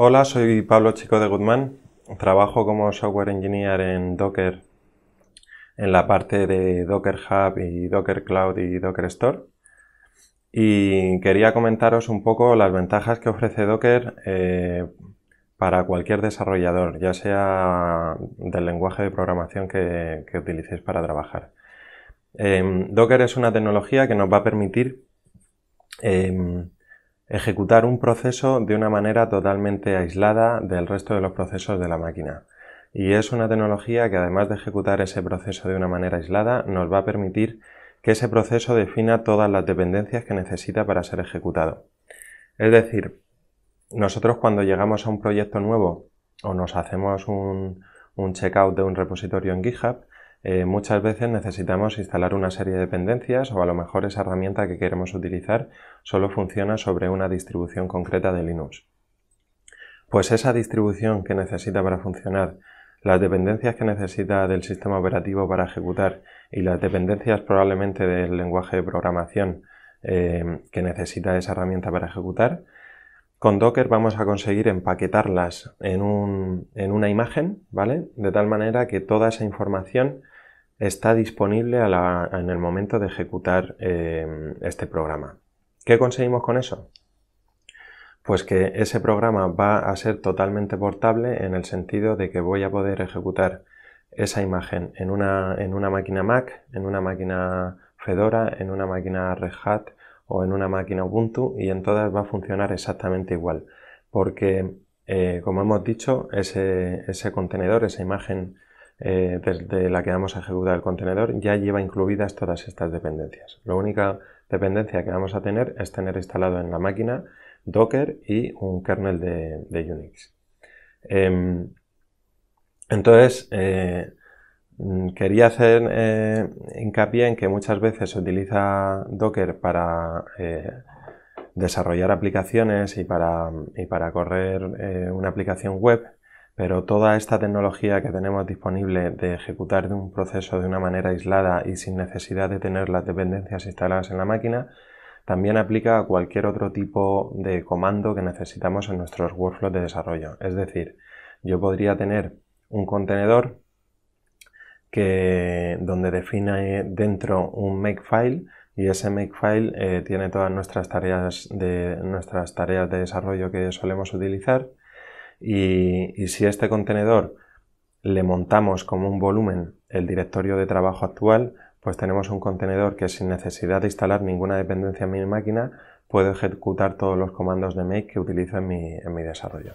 Hola, soy Pablo Chico de Guzmán. Trabajo como software engineer en Docker, en la parte de Docker Hub y Docker Cloud y Docker Store. Y quería comentaros un poco las ventajas que ofrece Docker eh, para cualquier desarrollador, ya sea del lenguaje de programación que, utilicéis para trabajar. Em, Docker es una tecnología que nos va a permitir em, Ejecutar un proceso de una manera totalmente aislada del resto de los procesos de la máquina. Y es una tecnología que además de ejecutar ese proceso de una manera aislada, nos va a permitir que ese proceso defina todas las dependencias que necesita para ser ejecutado. Es decir, nosotros cuando llegamos a un proyecto nuevo o nos hacemos un, checkout de un repositorio en GitHub, eh, muchas veces necesitamos instalar una serie de dependencias o a lo mejor esa herramienta que queremos utilizar solo funciona sobre una distribución concreta de Linux. Pues esa distribución que necesita para funcionar, las dependencias que necesita del sistema operativo para ejecutar y las dependencias probablemente del lenguaje de programación eh, que necesita esa herramienta para ejecutar, con Docker vamos a conseguir empaquetarlas en, en, una imagen, ¿vale? De tal manera que toda esa información está disponible en el momento de ejecutar em, este programa. ¿Qué conseguimos con eso? Pues que ese programa va a ser totalmente portable en el sentido de que voy a poder ejecutar esa imagen en una, en una máquina Mac, en una máquina Fedora, en una máquina Red Hat o en una máquina Ubuntu y en todas va a funcionar exactamente igual. Porque, eh, como hemos dicho, ese, ese contenedor, esa imagen eh, desde la que vamos a ejecutar el contenedor ya lleva incluidas todas estas dependencias. La única dependencia que vamos a tener es tener instalado en la máquina Docker y un kernel de, Unix. Em, entonces, eh, quería hacer eh, hincapié en que muchas veces se utiliza Docker para desarrollar aplicaciones y para, y para correr una aplicación web pero toda esta tecnología que tenemos disponible de ejecutar de un proceso de una manera aislada y sin necesidad de tener las dependencias instaladas en la máquina, también aplica a cualquier otro tipo de comando que necesitamos en nuestros workflows de desarrollo. Es decir, yo podría tener un contenedor que, donde define dentro un makefile y ese makefile eh, tiene todas nuestras tareas, de, nuestras tareas de desarrollo que solemos utilizar y, si a este contenedor le montamos como un volumen el directorio de trabajo actual, pues tenemos un contenedor que sin necesidad de instalar ninguna dependencia en mi máquina, puedo ejecutar todos los comandos de make que utilizo en mi desarrollo.